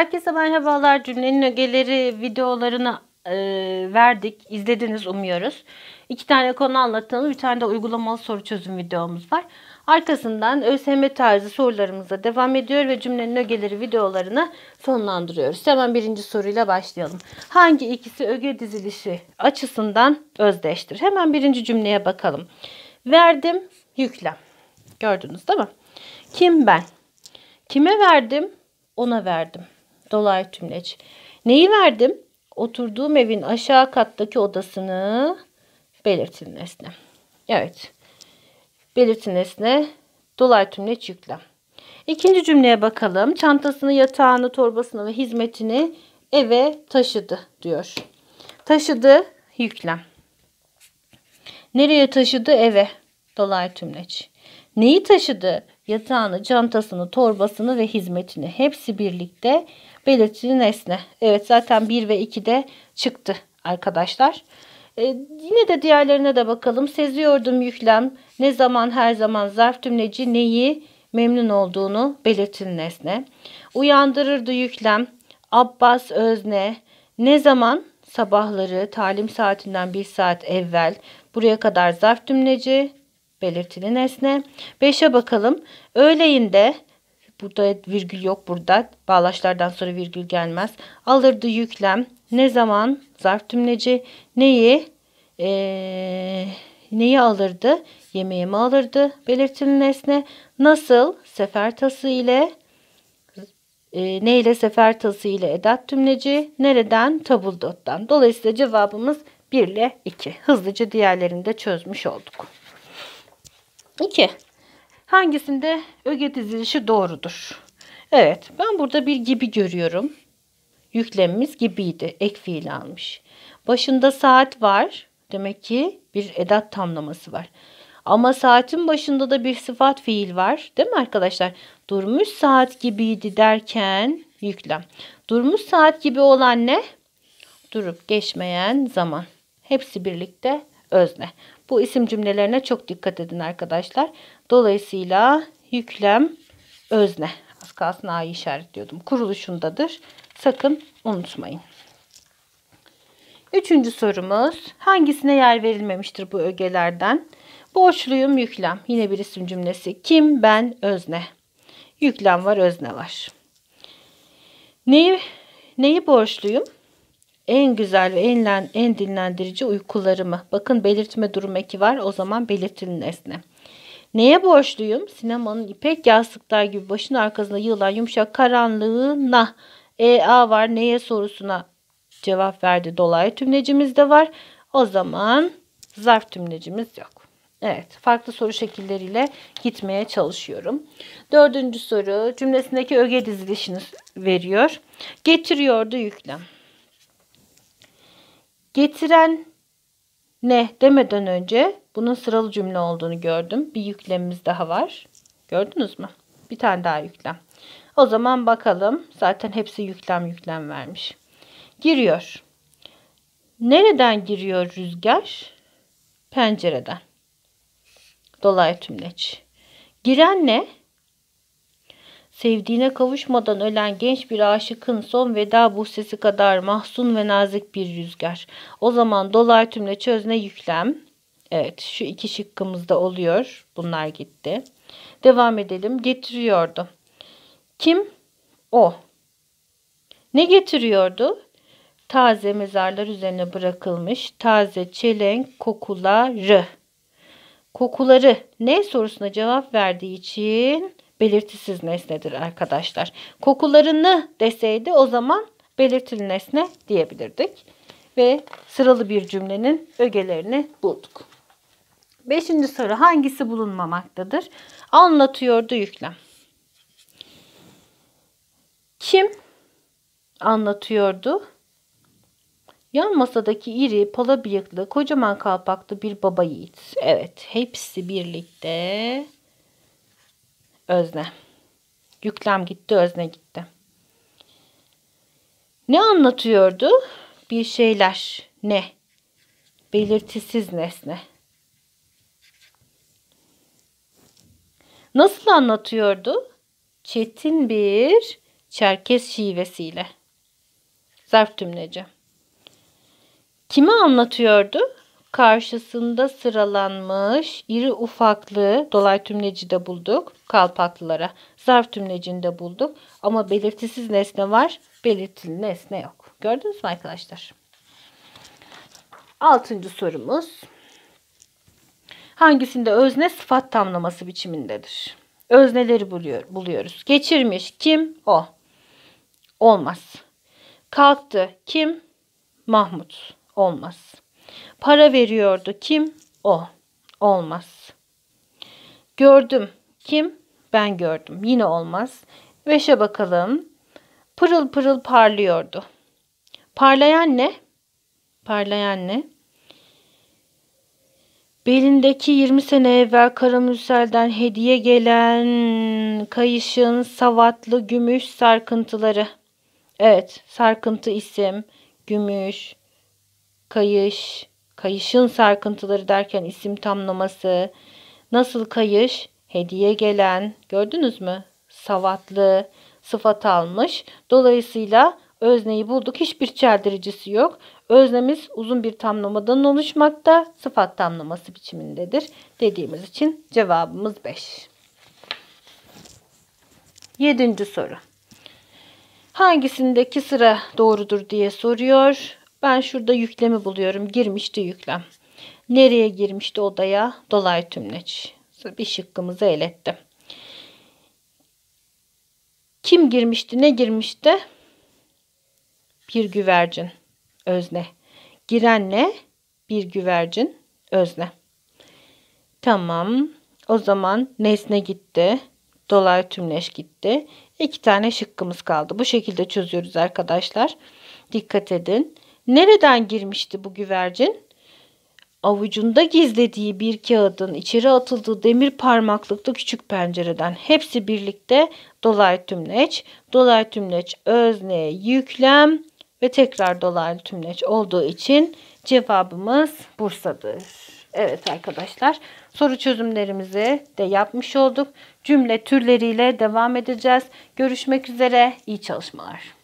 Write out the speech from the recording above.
Herkese merhabalar. Cümlenin ögeleri videolarını e, verdik. İzlediniz umuyoruz. İki tane konu anlattığımız bir tane de uygulamalı soru çözüm videomuz var. Arkasından ÖSYM tarzı sorularımıza devam ediyor ve cümlenin ögeleri videolarını sonlandırıyoruz. Hemen birinci soruyla başlayalım. Hangi ikisi öge dizilişi açısından özdeştir? Hemen birinci cümleye bakalım. Verdim, yüklem. Gördünüz değil mi? Kim ben? Kime verdim? Ona verdim. Dolay tümleç. Neyi verdim? Oturduğum evin aşağı kattaki odasını belirtin nesne. Evet. Belirtin nesne. Dolay tümleç yükle. İkinci cümleye bakalım. Çantasını, yatağını, torbasını ve hizmetini eve taşıdı diyor. Taşıdı yüklem. Nereye taşıdı? Eve. Dolay tümleç. Neyi taşıdı? Yatağını, çantasını, torbasını ve hizmetini hepsi birlikte belirtili nesne. Evet zaten 1 ve de çıktı arkadaşlar. Ee, yine de diğerlerine de bakalım. Seziyordum yüklem ne zaman her zaman zarf tümleci neyi memnun olduğunu belirtili nesne. Uyandırırdı yüklem Abbas özne ne zaman sabahları talim saatinden bir saat evvel buraya kadar zarf tümleci belirtili nesne. 5'e bakalım. Öğleyinde Burada virgül yok burada. Bağlaçlardan sonra virgül gelmez. Alırdı yüklem. Ne zaman zarf tümleci neyi ee, neyi alırdı? Yemeği mi alırdı? Belirtili nesne nasıl sefer tası ile e, ne ile sefer tası ile edat tümleci nereden tabuldottan. Dolayısıyla cevabımız 1 ile 2. Hızlıca diğerlerini de çözmüş olduk. 2. Hangisinde öge dizilişi doğrudur? Evet ben burada bir gibi görüyorum. Yüklemimiz gibiydi. Ek fiil almış. Başında saat var. Demek ki bir edat tamlaması var. Ama saatin başında da bir sıfat fiil var. Değil mi arkadaşlar? Durmuş saat gibiydi derken yüklem. Durmuş saat gibi olan ne? Durup geçmeyen zaman. Hepsi birlikte özne. Bu isim cümlelerine çok dikkat edin arkadaşlar. Dolayısıyla yüklem özne. Az kalsın A'yı işaretliyordum. Kuruluşundadır. Sakın unutmayın. Üçüncü sorumuz. Hangisine yer verilmemiştir bu ögelerden? Borçluyum yüklem. Yine bir isim cümlesi. Kim, ben, özne. Yüklem var, özne var. Neyi, neyi borçluyum? en güzel ve en, en dinlendirici uykularımı. Bakın belirtme durum eki var o zaman belirtilin nesne. Neye borçluyum? Sinemanın ipek yastıklar gibi başın arkasında yığılan yumuşak karanlığına. E, A var neye sorusuna cevap verdi. Dolayı tümlecimiz de var. O zaman zarf tümlecimiz yok. Evet, farklı soru şekilleriyle gitmeye çalışıyorum. Dördüncü soru cümlesindeki öge dizilişini veriyor. Getiriyordu yüklem. Getiren ne demeden önce bunun sıralı cümle olduğunu gördüm. Bir yüklemimiz daha var. Gördünüz mü? Bir tane daha yüklem. O zaman bakalım. Zaten hepsi yüklem yüklem vermiş. Giriyor. Nereden giriyor rüzgar? Pencereden. Dolay tümleç. Giren ne? Sevdiğine kavuşmadan ölen genç bir aşıkın son veda buhsesi kadar mahzun ve nazik bir rüzgar. O zaman dolar tümle çözne yüklem. Evet şu iki şıkkımızda oluyor. Bunlar gitti. Devam edelim. Getiriyordu. Kim? O. Ne getiriyordu? Taze mezarlar üzerine bırakılmış taze çelenk kokuları. Kokuları ne sorusuna cevap verdiği için belirtisiz nesnedir arkadaşlar. Kokularını deseydi o zaman belirtili nesne diyebilirdik. Ve sıralı bir cümlenin ögelerini bulduk. Beşinci soru hangisi bulunmamaktadır? Anlatıyordu yüklem. Kim anlatıyordu? Yan masadaki iri, pala bıyıklı, kocaman kalpaklı bir baba yiğit. Evet, hepsi birlikte özne. Yüklem gitti, özne gitti. Ne anlatıyordu? Bir şeyler. Ne? Belirtisiz nesne. Nasıl anlatıyordu? Çetin bir Çerkes şivesiyle. Zarf tümleci. Kime anlatıyordu? karşısında sıralanmış iri ufaklı dolay tümleci de bulduk kalpaklılara. Zarf tümlecini de bulduk ama belirtisiz nesne var, belirtili nesne yok. Gördünüz mü arkadaşlar? Altıncı sorumuz. Hangisinde özne sıfat tamlaması biçimindedir? Özneleri buluyor, buluyoruz. Geçirmiş kim? O. Olmaz. Kalktı kim? Mahmut. Olmaz. Para veriyordu. Kim? O. Olmaz. Gördüm. Kim? Ben gördüm. Yine olmaz. Beşe bakalım. Pırıl pırıl parlıyordu. Parlayan ne? Parlayan ne? Belindeki 20 sene evvel Karamürsel'den hediye gelen kayışın savatlı gümüş sarkıntıları. Evet, sarkıntı isim, gümüş, kayış, kayışın sarkıntıları derken isim tamlaması, nasıl kayış, hediye gelen, gördünüz mü? Savatlı sıfat almış. Dolayısıyla özneyi bulduk. Hiçbir çeldiricisi yok. Öznemiz uzun bir tamlamadan oluşmakta. Sıfat tamlaması biçimindedir. Dediğimiz için cevabımız 5. Yedinci soru. Hangisindeki sıra doğrudur diye soruyor. Ben şurada yüklemi buluyorum. Girmişti yüklem. Nereye girmişti odaya? Dolay tümleç. Bir şıkkımızı elettim. Kim girmişti? Ne girmişti? Bir güvercin. Özne. Giren ne? Bir güvercin. Özne. Tamam. O zaman nesne gitti. Dolay tümleş gitti. İki tane şıkkımız kaldı. Bu şekilde çözüyoruz arkadaşlar. Dikkat edin. Nereden girmişti bu güvercin? Avucunda gizlediği bir kağıdın içeri atıldığı demir parmaklıklı küçük pencereden hepsi birlikte dolay tümleç, dolay tümleç özne yüklem ve tekrar dolay tümleç olduğu için cevabımız Bursa'dır. Evet arkadaşlar soru çözümlerimizi de yapmış olduk. Cümle türleriyle devam edeceğiz. Görüşmek üzere iyi çalışmalar.